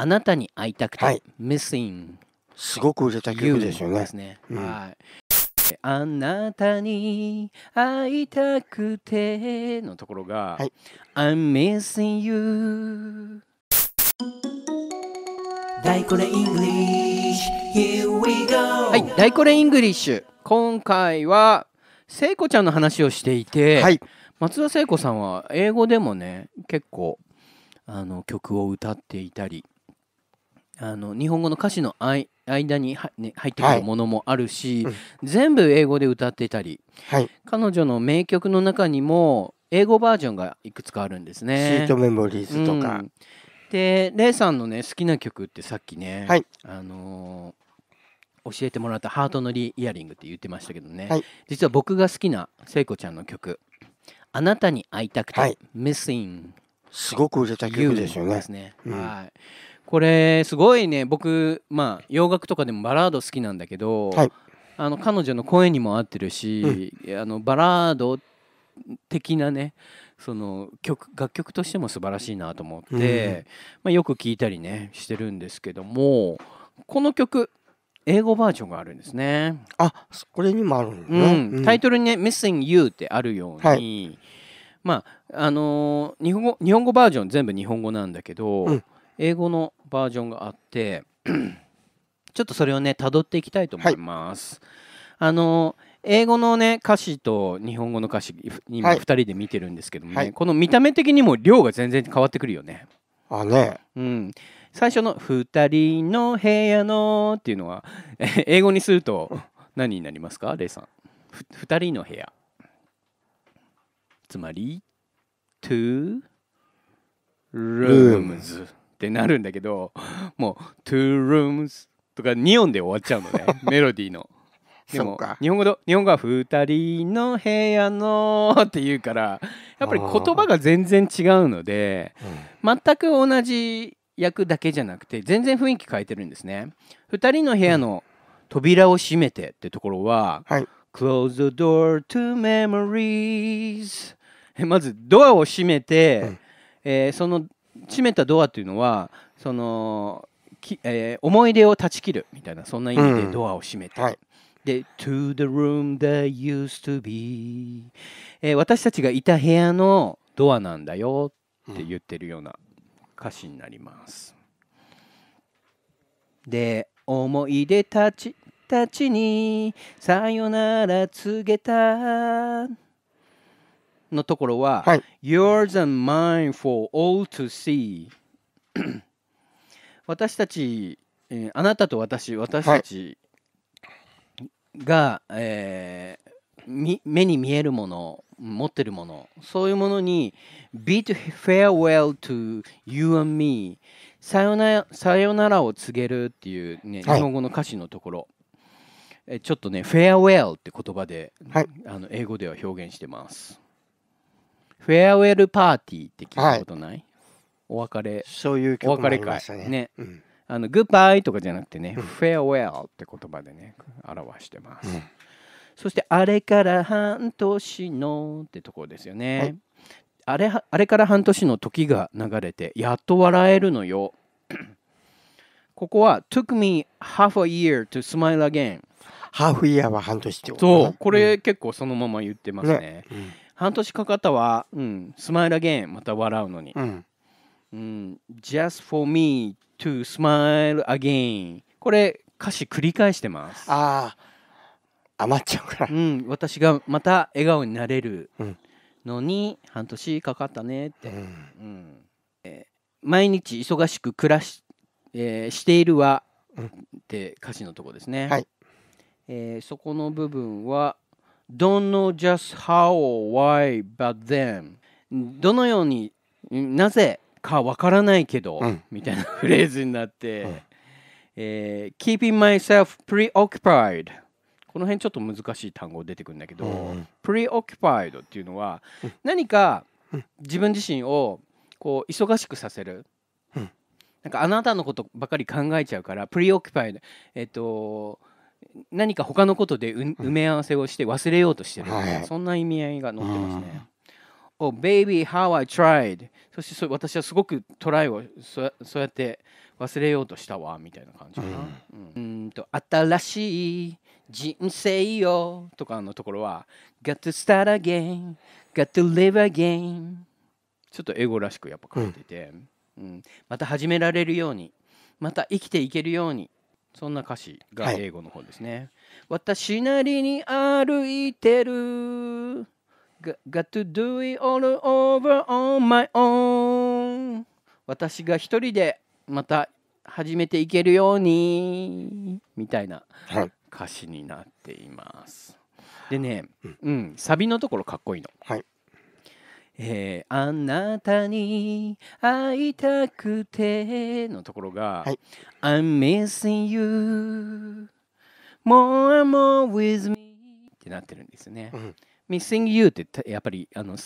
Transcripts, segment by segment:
あなたに会いたくて、ミい、m ンすごく売れた曲ですよね。でうはいあなたに会いたくてのところが、はい、I'm missing you コレイングリッシュ Here we go はい大コレイングリッシュ今回は聖子ちゃんの話をしていて、はい、松田聖子さんは英語でもね結構あの曲を歌っていたりあの日本語の歌詞の間に、ね、入ってくるものもあるし、はいうん、全部英語で歌ってたり、はい、彼女の名曲の中にも英語バージョンがいくつかあるんですね。シートメモリーズとか、うん、でレイさんのね好きな曲ってさっきね、はい、あのー、教えてもらった「ハートのリイヤリング」って言ってましたけどね、実は僕が好きな聖子ちゃんの曲「あなたに会いたくて」はい、Missing すごく売れた曲ですよね。はいこれすごいね僕、まあ、洋楽とかでもバラード好きなんだけど、はい、あの彼女の声にも合ってるし、うん、あのバラード的なねその曲楽曲としても素晴らしいなと思って、まあ、よく聴いたりねしてるんですけどもこの曲英語バージョンがあるんですね。あこれにもある、ね、うんタイトルにね「Missing You」ってあるように、はい、まああのー、日本語日本語バージョン全部日本語なんだけど、う英語のバージョンがあって ちょっとそれをねたどっていきたいと思います。はい、あの英語のね歌詞と日本語の歌詞今2人で見てるんですけどもね、はい、この見た目的にも量が全然変わってくるよね。あね、うん、最初の「二人の部屋の」っていうのは 英語にすると何になりますかレイさん。二人の部屋つまり two rooms ってなるんだけどもう「two rooms」とか2音で終わっちゃうのね メロディーの。でも日本語と日本語は「二人の部屋の」って言うからやっぱり言葉が全然違うので、うん、全く同じ役だけじゃなくて全然雰囲気変えてるんですね。二人の部屋の扉を閉めてってところは「Close the door to memories」まずドアを閉めて、うん、えー、その閉めたドアというのはそのき、えー、思い出を断ち切るみたいなそんな意味でドアを閉めて、うんはい、で「To the room that used to be、えー」私たちがいた部屋のドアなんだよって言ってるような歌詞になります。で思い出たちたちにさよなら告げたのところは、はい、Yours and mine for all to see 私たち、えー、あなたと私、私たちが、はい、えー、目に見えるもの、持ってるもの、そういうものに、b farewell to you and me さよなさよならを告げるっていうね、日本語の歌詞のところ。ちょっとね、フェアウェルって言葉で、はい、あの英語では表現してます。フェアウェルパーティーって聞いたことない、はい、お別れそういう曲もありましたねね、うん、あのグッバイとかじゃなくてね、うん、フェアウェルって言葉でね表してます、うん、そしてあれから半年のってところですよね、はい、あれあれから半年の時が流れてやっと笑えるのよ ここは took me half a year to smile again ハーフイヤーは半年ってことそうこれ結構そのまま言ってますね、ねうん半年かかったわ、うん、スマイルアゲインまた笑うのに、うんうん、just for me to smile again これ歌詞繰り返してますああ余っちゃうから、うん、私がまた笑顔になれるのに半年かかったねって、うんうんえー、毎日忙しく暮らし、えー、しているわって歌詞のとこですね、はいえー、そこの部分は don't know just how or why but then どのようになぜかわからないけど、うん、みたいなフレーズになって、うん、えー、keeping myself preoccupied この辺ちょっと難しい単語出てくるんだけど、うん、preoccupied っていうのは、何か自分自身をこう忙しくさせる、うん、なんかあなたのことばかり考えちゃうから preoccupied えっ、ー、と何か他のことで埋め合わせをして忘れようとしてる、はい、そんな意味合いが載ってますね。Oh, baby, how I tried. そして私はすごくトライをそそうやって忘れようとしたわみたいな感じかな。うん、うんと新しい人生よとかのところは Got to start again, got to live again ちょっと英語らしくやっぱ書いてて、うん、うん、また始められるようにまた生きていけるようにそんな歌詞が英語の方ですね。はい、私なりに歩いてる。Got to do it all over on my own 私が一人でまた始めていけるようにみたいな歌詞になっています。はい、でね、うん、うん、サビのところかっこいいの。はい、えー、あなたに会いたくてのところが、はい、I'm missing you more and more with me ってなってるんですよね、うん、missing you ってやっぱりあの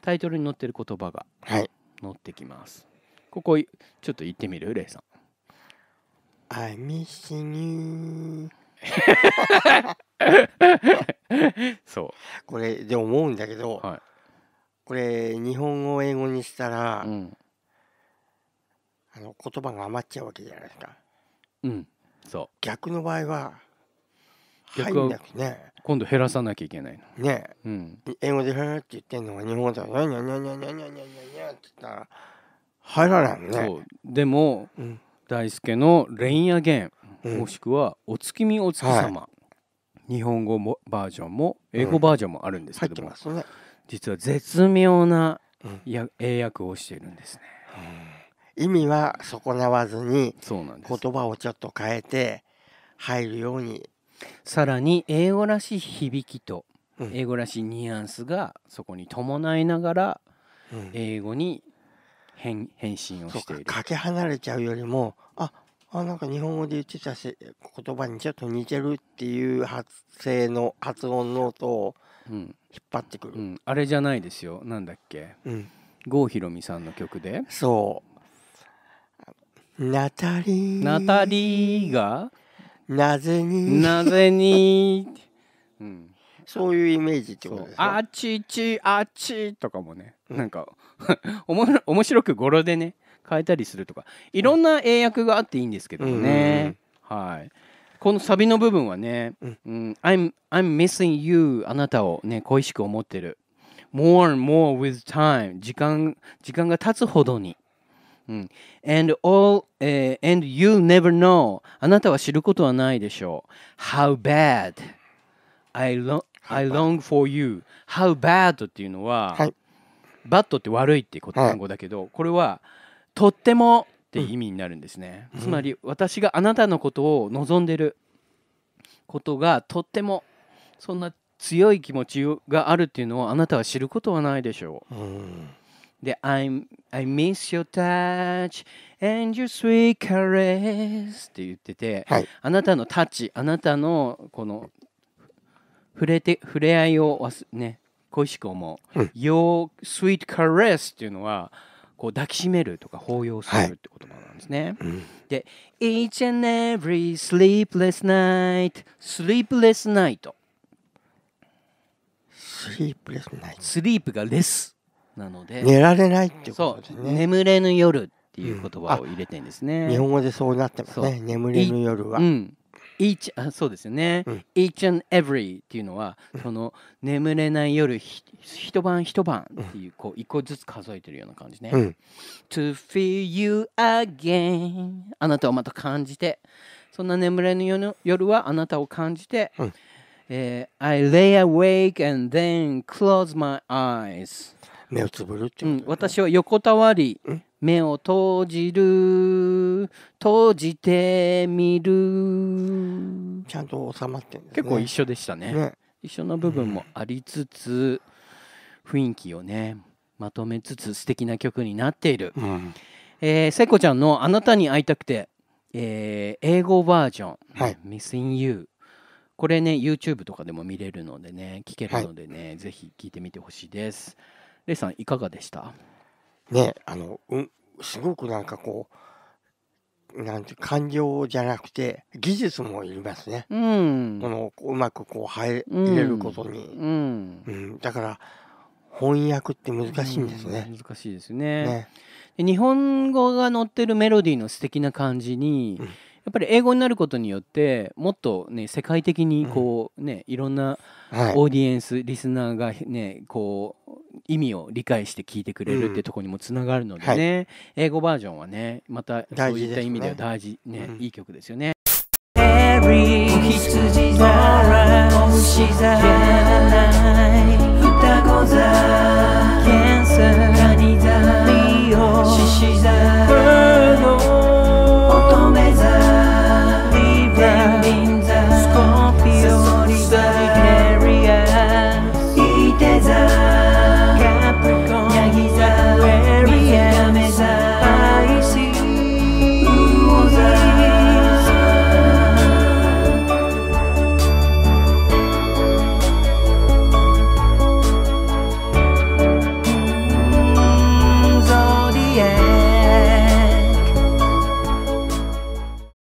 タイトルに載ってる言葉が載ってきます、はい、ここちょっと言ってみるレイさん I'm missing you そうこれで思うんだけど、はいこれ日本語を英語にしたら、うん、あの言葉が余っちゃうわけじゃないですか。うん、そう逆の場合は逆ね今度減らさなきゃいけないの。ね、うん、英語で「ふー」って言ってんのが日本語だにゃにゃにゃにゃにゃにゃにゃにゃ」って言ったら入らないね。そうでも、うん、大輔の「レインアゲン」もしくは「お月見お月様、はい、日本語もバージョンも英語バージョンもあるんですけども、うんね、実は絶妙な、や英訳をしているんですね。意味は損なわずに言葉をちょっと変えて入るようにさらに英語らしい響きと英語らしいニュアンスがそこに伴いながら英語に変変身をしているかけ離れちゃうよりもああなんか日本語で言ってたし言葉にちょっと似てるっていう発声の発音の音を引っ張ってくる、うん、あれじゃないですよなんだっけ、うん、郷ひろみさんの曲でそうナタリーナタリーがなぜになぜに、うん、そういうイメージってことですかあっちちあっちとかもね、うん、なんか おも面白く語呂でね変えたりするとかいろんな英訳があっていいんですけどね、うん、はいこのサビの部分はね、うん I'm, I'm missing you あなたをね恋しく思ってる more and more with time 時間時間が経つほどに、うん、and all、えー、and you never know あなたは知ることはないでしょう how bad I, long, I long for you how bad っていうのは、はい、バットって悪いって言葉だけど、はい、これはとってもって意味になるんですね、うん、つまり私があなたのことを望んでることがとってもそんな強い気持ちがあるっていうのをあなたは知ることはないでしょう、うん、で「I miss your touch and your sweet caress」って言ってて、はい、あなたのタッチあなたのこの触れて触れ合いをね恋しく思う「うん、Your sweet caress」っていうのは「こう抱きしめるとか抱擁するってことなんですね。はいうん、で「Each and every sleepless night sleepless night」スリープレスナイトスリープがレスなので寝られないってことですね眠れぬ夜っていう言葉を入れてんですね、うん、日本語でそうなってますね眠れぬ夜は、うん、each あそうですよね、うん、each and every っていうのはその眠れない夜一晩一晩っていうこう一個ずつ数えてるような感じね、うん、to feel you again あなたをまた感じてそんな眠れぬ夜はあなたを感じて、うん、えー、I lay awake and then close my eyes 目をつぶるっていう、うん、私は横たわり、うん目を閉じる閉じてみるちゃんと収まってんね、結構一緒でしたね、ね、一緒の部分もありつつ、うん、雰囲気をねまとめつつ素敵な曲になっている、うん、えー、聖子ちゃんの「あなたに会いたくて」えー、英語バージョン「はい、Missing You」これね YouTube とかでも見れるのでね聴けるのでね、はい、ぜひ聴いてみてほしいです。レイさんいかがでしたね、あの、うん、すごくなんかこう、なんて感情じゃなくて技術もいりますね、うん、このうまくこう入れることに、うん、うん、だから翻訳って難しいんですね、難しいですね、ね、日本語が載ってるメロディーの素敵な感じに、うんやっぱり英語になることによってもっと、ね、世界的にこう、ね、いろんなオーディエンス、リスナーが、ね、こう意味を理解して聞いてくれるってとこにもつながるのでね、英語バージョンはねまたそういった意味では大事ねいい曲ですよね。